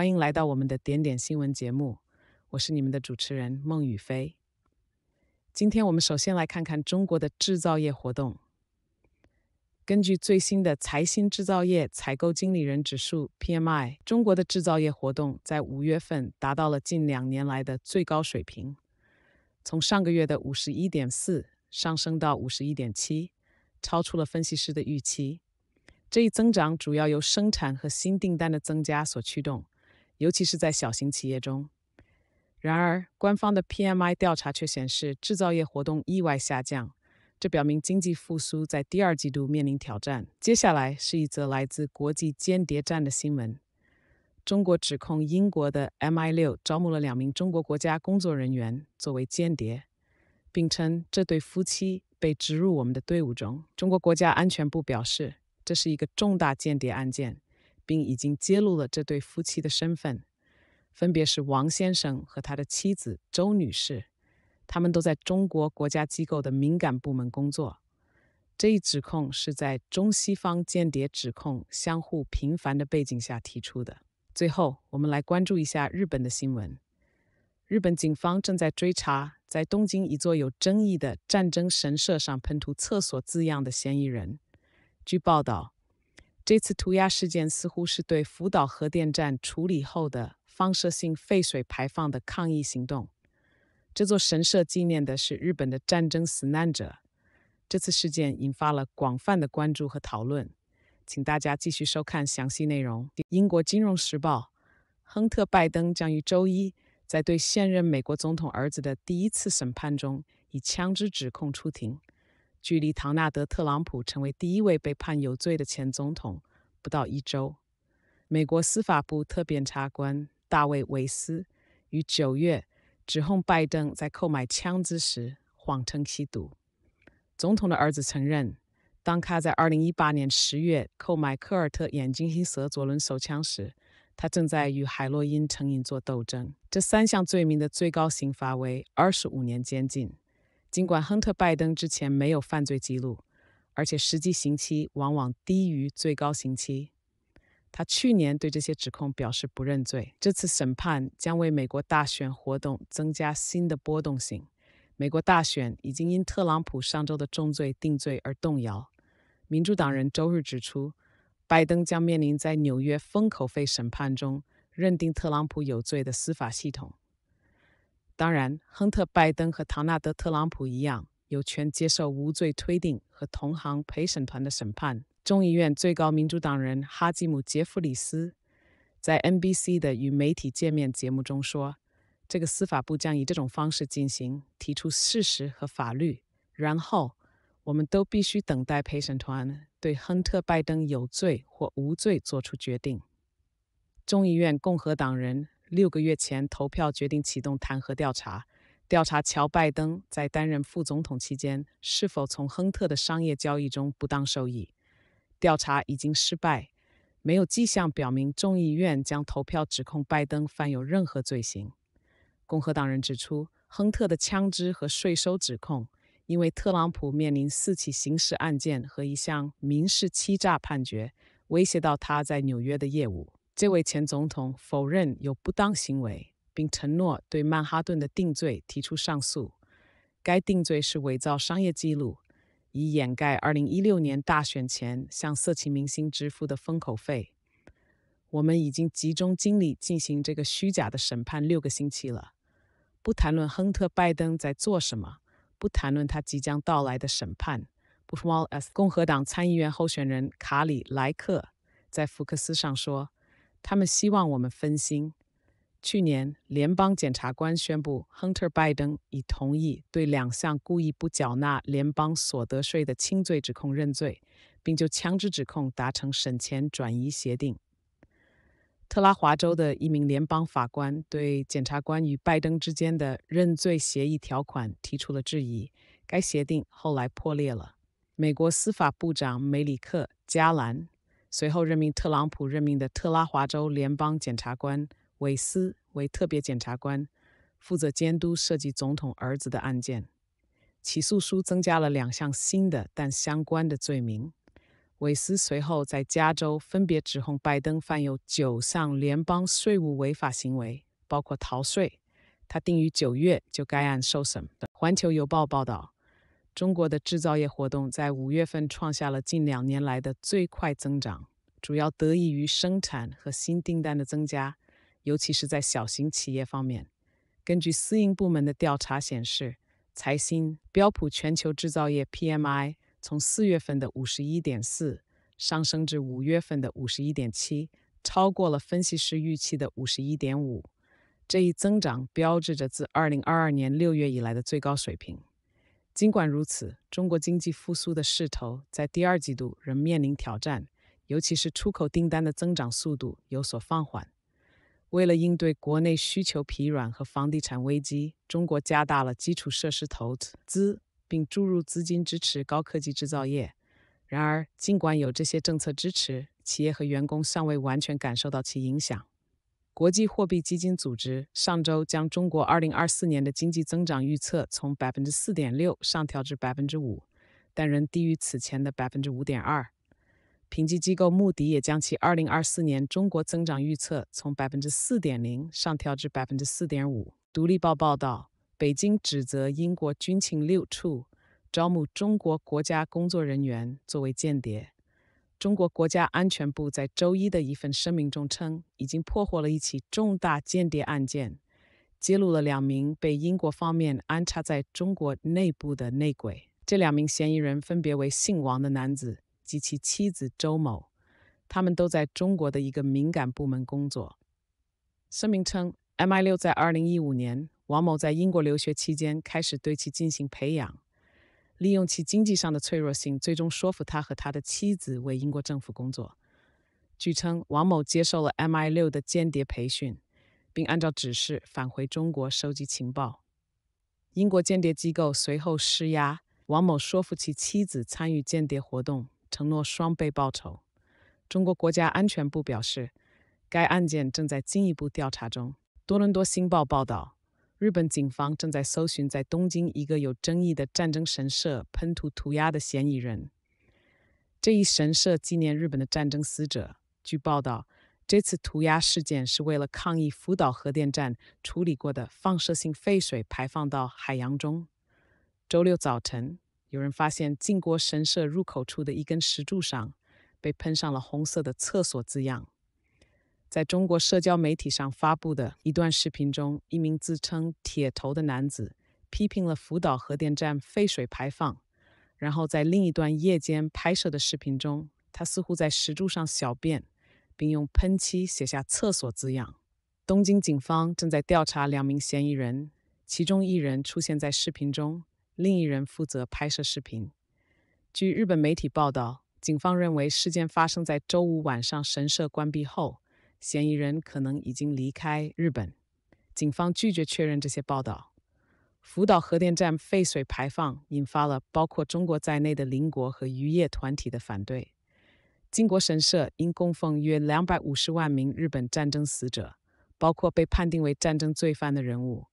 欢迎来到我们的点点新闻节目，我是你们的主持人孟雨飞。今天我们首先来看看中国的制造业活动。根据最新的财新制造业采购经理人指数 （PMI），中国的制造业活动在五月份达到了近两年来的最高水平，从上个月的五十一点四上升到五十一点七，超出了分析师的预期。这一增长主要由生产和新订单的增加所驱动。尤其是在小型企业中，然而官方的 PMI 调查却显示制造业活动意外下降，这表明经济复苏在第二季度面临挑战。接下来是一则来自国际间谍站的新闻：中国指控英国的 MI6 招募了两名中国国家工作人员作为间谍，并称这对夫妻被植入我们的队伍中。中国国家安全部表示，这是一个重大间谍案件。并已经揭露了这对夫妻的身份，分别是王先生和他的妻子周女士，他们都在中国国家机构的敏感部门工作。这一指控是在中西方间谍指控相互频繁的背景下提出的。最后，我们来关注一下日本的新闻：日本警方正在追查在东京一座有争议的战争神社上喷涂“厕所”字样的嫌疑人。据报道。这次涂鸦事件似乎是对福岛核电站处理后的放射性废水排放的抗议行动。这座神社纪念的是日本的战争死难者。这次事件引发了广泛的关注和讨论，请大家继续收看详细内容。英国《金融时报》：亨特·拜登将于周一在对现任美国总统儿子的第一次审判中以枪支指控出庭。距离唐纳德·特朗普成为第一位被判有罪的前总统不到一周，美国司法部特别检察官大卫·维斯于九月指控拜登在购买枪支时谎称吸毒。总统的儿子承认，当他在2018年十月购买科尔特眼镜黑蛇左轮手枪时，他正在与海洛因成瘾做斗争。这三项罪名的最高刑罚为二十五年监禁。尽管亨特·拜登之前没有犯罪记录，而且实际刑期往往低于最高刑期，他去年对这些指控表示不认罪。这次审判将为美国大选活动增加新的波动性。美国大选已经因特朗普上周的重罪定罪而动摇。民主党人周日指出，拜登将面临在纽约封口费审判中认定特朗普有罪的司法系统。当然，亨特·拜登和唐纳德·特朗普一样，有权接受无罪推定和同行陪审团的审判。众议院最高民主党人哈基姆·杰弗里斯在 NBC 的与媒体见面节目中说：“这个司法部将以这种方式进行，提出事实和法律，然后我们都必须等待陪审团对亨特·拜登有罪或无罪作出决定。”众议院共和党人。六个月前，投票决定启动弹劾调查，调查乔·拜登在担任副总统期间是否从亨特的商业交易中不当受益。调查已经失败，没有迹象表明众议院将投票指控拜登犯有任何罪行。共和党人指出，亨特的枪支和税收指控，因为特朗普面临四起刑事案件和一项民事欺诈判决，威胁到他在纽约的业务。这位前总统否认有不当行为，并承诺对曼哈顿的定罪提出上诉。该定罪是伪造商业记录，以掩盖2016年大选前向色情明星支付的封口费。我们已经集中精力进行这个虚假的审判六个星期了。不谈论亨特·拜登在做什么，不谈论他即将到来的审判。共和党参议员候选人卡里·莱克在福克斯上说。他们希望我们分心。去年，联邦检察官宣布，亨特·拜登已同意对两项故意不缴纳联邦所得税的轻罪指控认罪，并就枪支指控达成审前转移协定。特拉华州的一名联邦法官对检察官与拜登之间的认罪协议条款提出了质疑，该协定后来破裂了。美国司法部长梅里克·加兰。随后任命特朗普任命的特拉华州联邦检察官韦斯为特别检察官，负责监督涉及总统儿子的案件。起诉书增加了两项新的但相关的罪名。韦斯随后在加州分别指控拜登犯有九项联邦税务违法行为，包括逃税。他定于九月就该案受审。环球邮报报道。中国的制造业活动在五月份创下了近两年来的最快增长，主要得益于生产和新订单的增加，尤其是在小型企业方面。根据私营部门的调查显示，财新标普全球制造业 PMI 从四月份的五十一点四上升至五月份的五十一点七，超过了分析师预期的五十一点五。这一增长标志着自二零二二年六月以来的最高水平。尽管如此，中国经济复苏的势头在第二季度仍面临挑战，尤其是出口订单的增长速度有所放缓。为了应对国内需求疲软和房地产危机，中国加大了基础设施投资，并注入资金支持高科技制造业。然而，尽管有这些政策支持，企业和员工尚未完全感受到其影响。国际货币基金组织上周将中国2024年的经济增长预测从4.6%上调至5%，但仍低于此前的5.2%。评级机构穆迪也将其2024年中国增长预测从4.0%上调至4.5%。《独立报》报道，北京指责英国军情六处招募中国国家工作人员作为间谍。中国国家安全部在周一的一份声明中称，已经破获了一起重大间谍案件，揭露了两名被英国方面安插在中国内部的内鬼。这两名嫌疑人分别为姓王的男子及其妻子周某，他们都在中国的一个敏感部门工作。声明称，MI 六在2015年，王某在英国留学期间开始对其进行培养。利用其经济上的脆弱性，最终说服他和他的妻子为英国政府工作。据称，王某接受了 MI 六的间谍培训，并按照指示返回中国收集情报。英国间谍机构随后施压，王某说服其妻子参与间谍活动，承诺双倍报酬。中国国家安全部表示，该案件正在进一步调查中。多伦多星报报道。日本警方正在搜寻在东京一个有争议的战争神社喷涂涂鸦的嫌疑人。这一神社纪念日本的战争死者。据报道，这次涂鸦事件是为了抗议福岛核电站处理过的放射性废水排放到海洋中。周六早晨，有人发现靖国神社入口处的一根石柱上被喷上了红色的“厕所”字样。在中国社交媒体上发布的一段视频中，一名自称“铁头”的男子批评了福岛核电站废水排放。然后，在另一段夜间拍摄的视频中，他似乎在石柱上小便，并用喷漆写下“厕所”字样。东京警方正在调查两名嫌疑人，其中一人出现在视频中，另一人负责拍摄视频。据日本媒体报道，警方认为事件发生在周五晚上神社关闭后。嫌疑人可能已经离开日本，警方拒绝确认这些报道。福岛核电站废水排放引发了包括中国在内的邻国和渔业团体的反对。靖国神社因供奉约两百五十万名日本战争死者，包括被判定为战争罪犯的人物，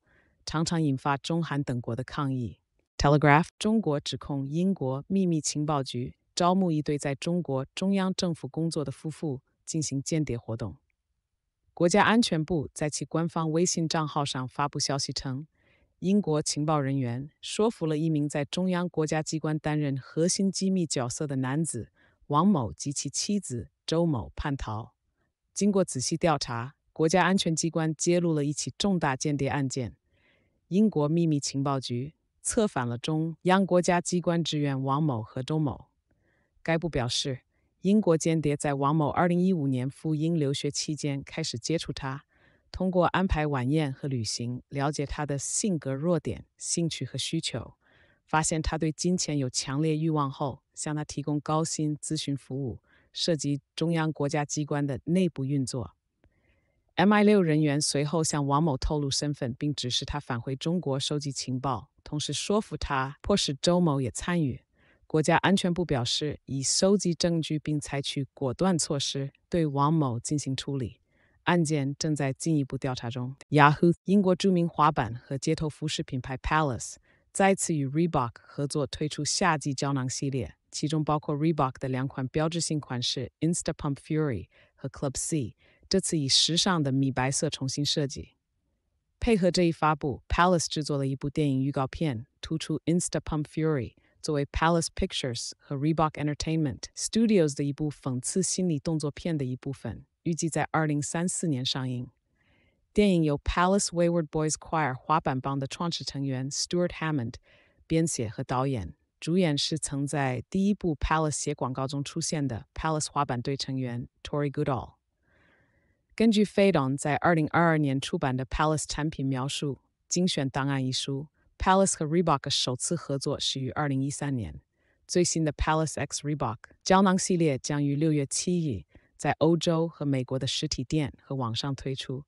常常引发中韩等国的抗议。Telegraph：中国指控英国秘密情报局招募一对在中国中央政府工作的夫妇进行间谍活动。国家安全部在其官方微信账号上发布消息称，英国情报人员说服了一名在中央国家机关担任核心机密角色的男子王某及其妻子周某叛逃。经过仔细调查，国家安全机关揭露了一起重大间谍案件，英国秘密情报局策反了中央国家机关职员王某和周某。该部表示。英国间谍在王某2015年赴英留学期间开始接触他，通过安排晚宴和旅行了解他的性格弱点、兴趣和需求，发现他对金钱有强烈欲望后，向他提供高薪咨询服务，涉及中央国家机关的内部运作。MI 六人员随后向王某透露身份，并指示他返回中国收集情报，同时说服他，迫使周某也参与。国家安全部表示，已收集证据并采取果断措施对王某进行处理，案件正在进一步调查中。Yahoo 英国著名滑板和街头服饰品牌 Palace 再次与 Reebok 合作推出夏季胶囊系列，其中包括 Reebok 的两款标志性款式 Insta Pump Fury 和 Club C，这次以时尚的米白色重新设计。配合这一发布，Palace 制作了一部电影预告片，突出 Insta Pump Fury。作为 Palace Pictures 和 Reebok Entertainment Studios 的一部讽刺心理动作片的一部分，预计在的一部讽刺心理动作片的一部分，预计在二零三四年上映。电影由 Palace Wayward Boys Choir 滑板帮的创始成员 Stuart Hammond 编写和导演，主演是曾在第一部 Palace 鞋广告中出现的 Palace 滑板队成员 Tory Goodall。根据 Fadon 在二零二二年出版的 Palace 产品描述精选档案一书。Palace 和 Reebok 首次合作始于2013年。最新的 Palace x Reebok 胶囊系列将于6月7日在欧洲和美国的实体店和网上推出，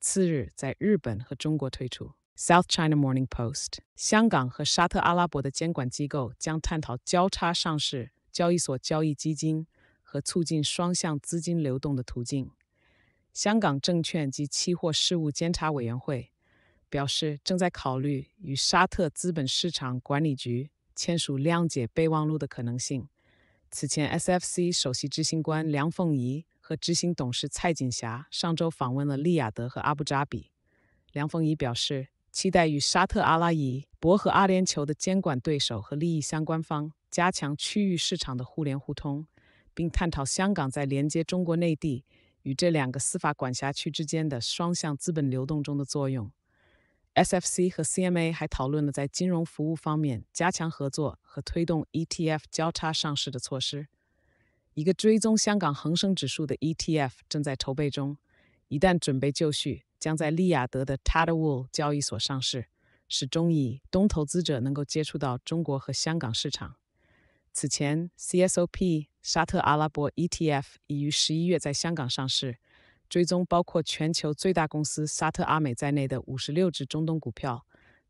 次日在日本和中国推出。South China Morning Post，香港和沙特阿拉伯的监管机构将探讨交叉上市、交易所交易基金和促进双向资金流动的途径。香港证券及期货事务监察委员会。表示正在考虑与沙特资本市场管理局签署谅解备忘录的可能性。此前，SFC 首席执行官梁凤仪和执行董事蔡锦霞上周访问了利雅得和阿布扎比。梁凤仪表示，期待与沙特阿拉伯、伯和阿联酋的监管对手和利益相关方加强区域市场的互联互通，并探讨香港在连接中国内地与这两个司法管辖区之间的双向资本流动中的作用。SFC 和 CMA 还讨论了在金融服务方面加强合作和推动 ETF 交叉上市的措施。一个追踪香港恒生指数的 ETF 正在筹备中，一旦准备就绪，将在利雅得的 t a d a w o l 交易所上市，使中以东投资者能够接触到中国和香港市场。此前，CSOP 沙特阿拉伯 ETF 已于十一月在香港上市。追踪包括全球最大公司沙特阿美在内的56只中东股票，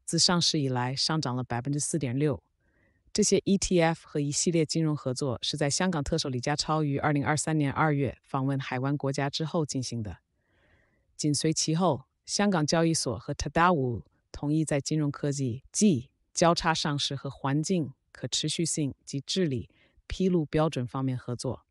自上市以来上涨了4.6%。这些 ETF 和一系列金融合作是在香港特首李家超于2023年2月访问海湾国家之后进行的。紧随其后，香港交易所和 t a d a w u 同意在金融科技、G 交叉上市和环境可持续性及治理披露标准方面合作。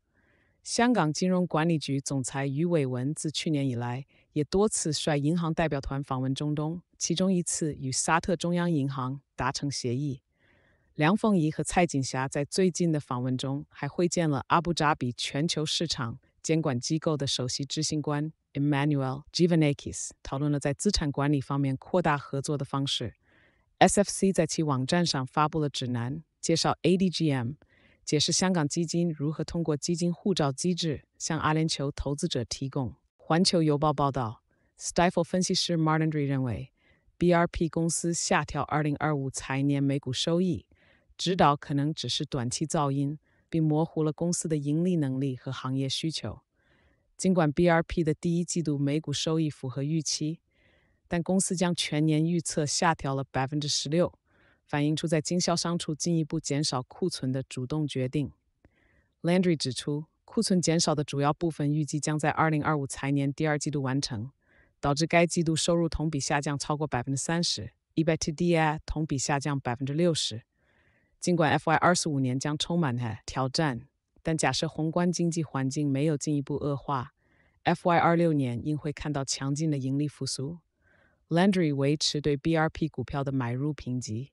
香港金融管理局总裁余伟文自去年以来，也多次率银行代表团访问中东，其中一次与沙特中央银行达成协议。梁凤仪和蔡锦霞在最近的访问中，还会见了阿布扎比全球市场监管机构的首席执行官 Emmanuel g i v a n a k i s 讨论了在资产管理方面扩大合作的方式。SFC 在其网站上发布了指南，介绍 ADGM。解释香港基金如何通过基金护照机制向阿联酋投资者提供。环球邮报报道，Stifel 分析师 m a r j r i e 认为，B R P 公司下调2025财年每股收益指导可能只是短期噪音，并模糊了公司的盈利能力和行业需求。尽管 B R P 的第一季度每股收益符合预期，但公司将全年预测下调了16%。反映出在经销商处进一步减少库存的主动决定。Landry 指出，库存减少的主要部分预计将在二零二五财年第二季度完成，导致该季度收入同比下降超过百分之三十，EBITDA 同比下降百分之六十。尽管 FY 二五年将充满挑战，但假设宏观经济环境没有进一步恶化，FY 二六年应会看到强劲的盈利复苏。Landry 维持对 B R P 股票的买入评级。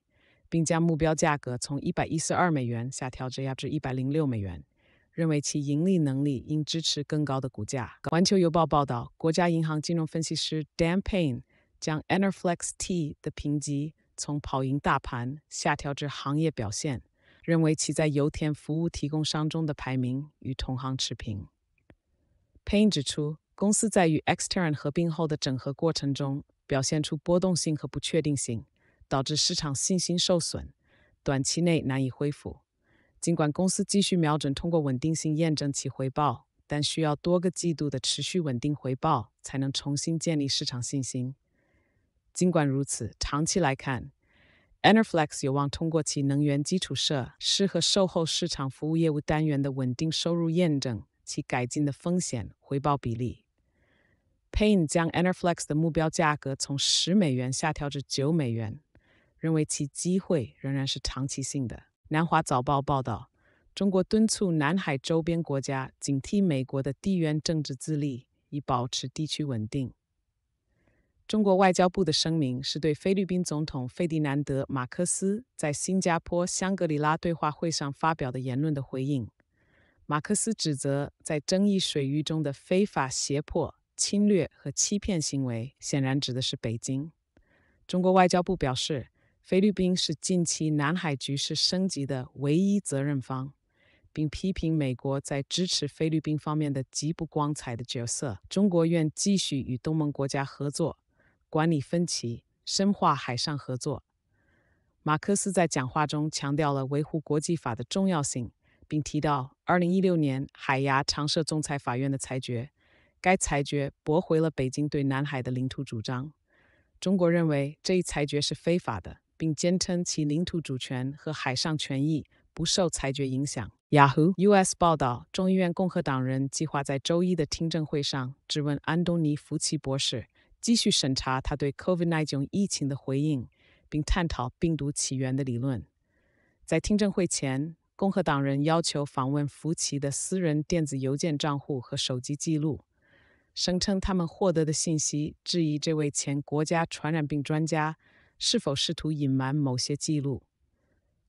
并将目标价格从一百一十二美元下调至压至一百零六美元，认为其盈利能力应支持更高的股价。环球邮报报道，国家银行金融分析师 Dan Payne 将 e n r f l e x T 的评级从跑赢大盘下调至行业表现，认为其在油田服务提供商中的排名与同行持平。Payne 指出，公司在与 Extran e 合并后的整合过程中表现出波动性和不确定性。导致市场信心受损，短期内难以恢复。尽管公司继续瞄准通过稳定性验证其回报，但需要多个季度的持续稳定回报才能重新建立市场信心。尽管如此，长期来看 e n e r l e x 有望通过其能源基础设施和售后市场服务业务单元的稳定收入验证其改进的风险回报比例。Payne 将 e n e r l e x 的目标价格从十美元下调至九美元。认为其机会仍然是长期性的。南华早报报道，中国敦促南海周边国家警惕美国的地缘政治自立，以保持地区稳定。中国外交部的声明是对菲律宾总统费迪南德·马克思在新加坡香格里拉对话会上发表的言论的回应。马克思指责在争议水域中的非法胁迫、侵略和欺骗行为，显然指的是北京。中国外交部表示。菲律宾是近期南海局势升级的唯一责任方，并批评美国在支持菲律宾方面的极不光彩的角色。中国愿继续与东盟国家合作，管理分歧，深化海上合作。马克思在讲话中强调了维护国际法的重要性，并提到2016年海牙常设仲裁法院的裁决，该裁决驳回了北京对南海的领土主张。中国认为这一裁决是非法的。并坚称其领土主权和海上权益不受裁决影响。Yahoo US 报道，众议院共和党人计划在周一的听证会上质问安东尼·福奇博士，继续审查他对 COVID-19 疫情的回应，并探讨病毒起源的理论。在听证会前，共和党人要求访问福奇的私人电子邮件账户和手机记录，声称他们获得的信息质疑这位前国家传染病专家。是否试图隐瞒某些记录？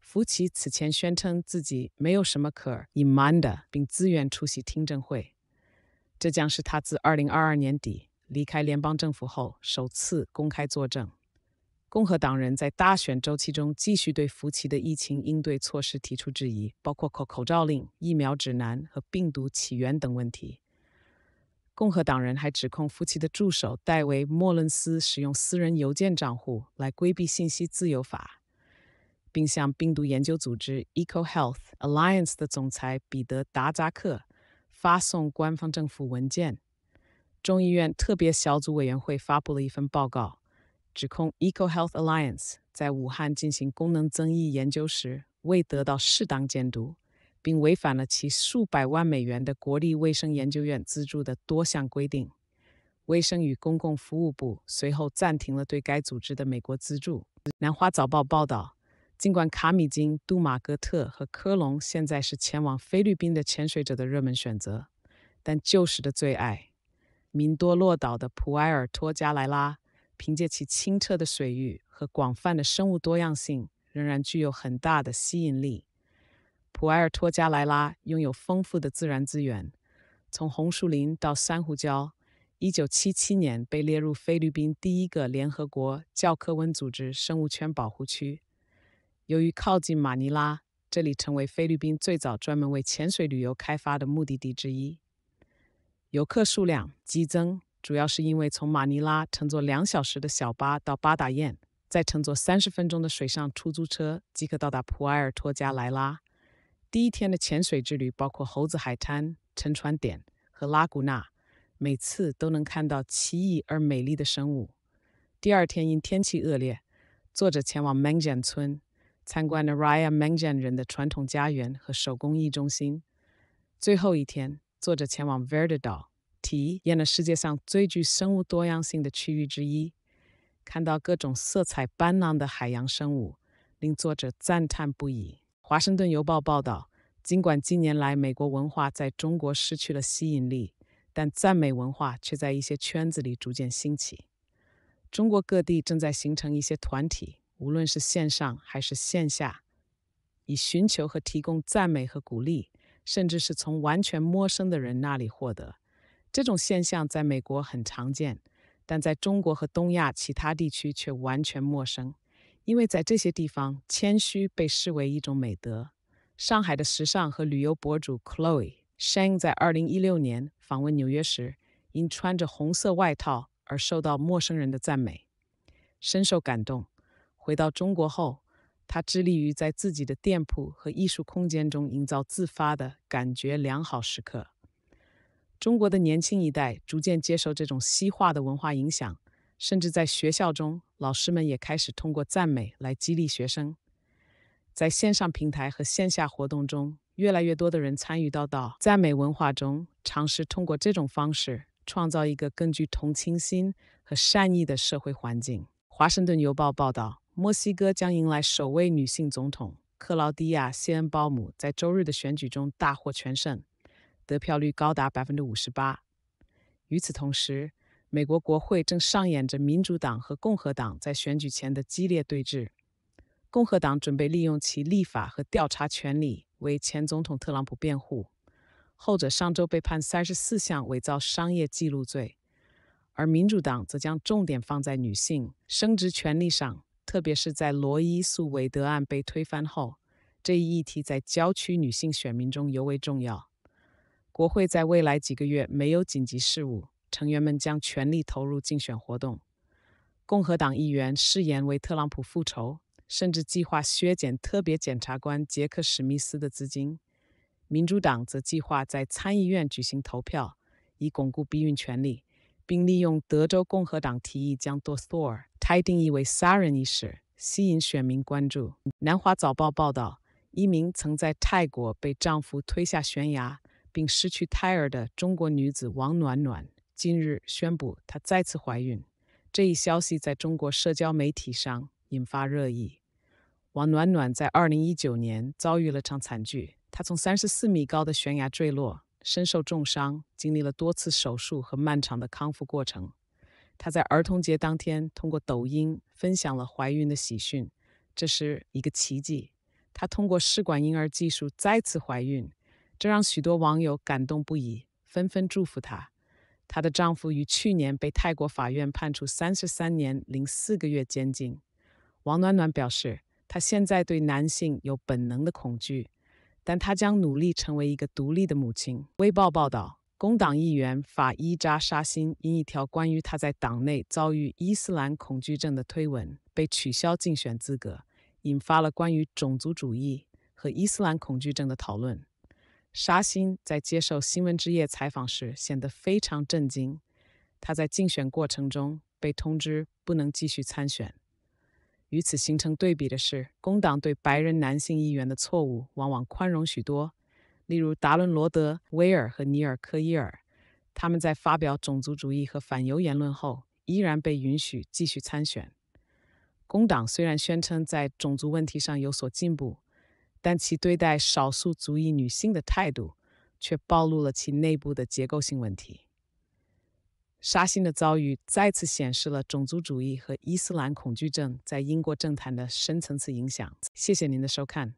福奇此前宣称自己没有什么可隐瞒的，并自愿出席听证会。这将是他自二零二二年底离开联邦政府后首次公开作证。共和党人在大选周期中继续对福奇的疫情应对措施提出质疑，包括口罩令、疫苗指南和病毒起源等问题。共和党人还指控夫妻的助手戴维·莫伦斯使用私人邮件账户来规避《信息自由法》，并向病毒研究组织 EcoHealth Alliance 的总裁彼得·达扎克发送官方政府文件。众议院特别小组委员会发布了一份报告，指控 EcoHealth Alliance 在武汉进行功能增益研究时未得到适当监督。并违反了其数百万美元的国立卫生研究院资助的多项规定。卫生与公共服务部随后暂停了对该组织的美国资助。《南华早报》报道，尽管卡米金、杜马格特和科隆现在是前往菲律宾的潜水者的热门选择，但旧时的最爱——民多洛岛的普埃尔托加莱拉，凭借其清澈的水域和广泛的生物多样性，仍然具有很大的吸引力。普埃尔托加莱拉拥有丰富的自然资源，从红树林到珊瑚礁。1977年被列入菲律宾第一个联合国教科文组织生物圈保护区。由于靠近马尼拉，这里成为菲律宾最早专门为潜水旅游开发的目的地之一。游客数量激增，主要是因为从马尼拉乘坐两小时的小巴到巴达燕，再乘坐三十分钟的水上出租车即可到达普埃尔托加莱拉。第一天的潜水之旅包括猴子海滩、沉船点和拉古纳，每次都能看到奇异而美丽的生物。第二天因天气恶劣，作者前往 m a n g a n 村参观 n Ara y a m a n g a n 人的传统家园和手工艺中心。最后一天，作者前往 Verde 岛，体验了世界上最具生物多样性的区域之一，看到各种色彩斑斓的海洋生物，令作者赞叹不已。《华盛顿邮报》报道，尽管近年来美国文化在中国失去了吸引力，但赞美文化却在一些圈子里逐渐兴起。中国各地正在形成一些团体，无论是线上还是线下，以寻求和提供赞美和鼓励，甚至是从完全陌生的人那里获得。这种现象在美国很常见，但在中国和东亚其他地区却完全陌生。因为在这些地方，谦虚被视为一种美德。上海的时尚和旅游博主 Chloe s h a n g 在2016年访问纽约时，因穿着红色外套而受到陌生人的赞美，深受感动。回到中国后，他致力于在自己的店铺和艺术空间中营造自发的感觉良好时刻。中国的年轻一代逐渐接受这种西化的文化影响，甚至在学校中。老师们也开始通过赞美来激励学生，在线上平台和线下活动中，越来越多的人参与到到赞美文化中，尝试通过这种方式创造一个更具同情心和善意的社会环境。华盛顿邮报报道，墨西哥将迎来首位女性总统克劳迪娅·西恩鲍姆在周日的选举中大获全胜，得票率高达百分之五十八。与此同时，美国国会正上演着民主党和共和党在选举前的激烈对峙。共和党准备利用其立法和调查权利为前总统特朗普辩护，后者上周被判三十四项伪造商业记录罪。而民主党则将重点放在女性生殖权利上，特别是在罗伊诉韦德案被推翻后，这一议题在郊区女性选民中尤为重要。国会在未来几个月没有紧急事务。成员们将全力投入竞选活动。共和党议员誓言为特朗普复仇，甚至计划削减特别检察官杰克·史密斯的资金。民主党则计划在参议院举行投票，以巩固避孕权利，并利用德州共和党提议将多 o 尔胎定义为杀人一事吸引选民关注。南华早报报道，一名曾在泰国被丈夫推下悬崖并失去胎儿的中国女子王暖暖。今日宣布她再次怀孕，这一消息在中国社交媒体上引发热议。王暖暖在2019年遭遇了场惨剧，她从34米高的悬崖坠落，身受重伤，经历了多次手术和漫长的康复过程。她在儿童节当天通过抖音分享了怀孕的喜讯，这是一个奇迹。她通过试管婴儿技术再次怀孕，这让许多网友感动不已，纷纷祝福她。她的丈夫于去年被泰国法院判处三十三年零四个月监禁。王暖暖表示，她现在对男性有本能的恐惧，但她将努力成为一个独立的母亲。《卫报》报道，工党议员法伊扎沙辛因一条关于她在党内遭遇伊斯兰恐惧症的推文，被取消竞选资格，引发了关于种族主义和伊斯兰恐惧症的讨论。沙欣在接受《新闻之夜》采访时显得非常震惊。他在竞选过程中被通知不能继续参选。与此形成对比的是，工党对白人男性议员的错误往往宽容许多。例如，达伦·罗德、威尔和尼尔·科伊尔，他们在发表种族主义和反犹言论后，依然被允许继续参选。工党虽然宣称在种族问题上有所进步。但其对待少数族裔女性的态度，却暴露了其内部的结构性问题。沙欣的遭遇再次显示了种族主义和伊斯兰恐惧症在英国政坛的深层次影响。谢谢您的收看。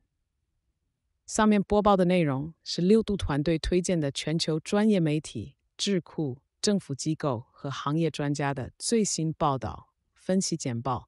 上面播报的内容是六度团队推荐的全球专业媒体、智库、政府机构和行业专家的最新报道分析简报。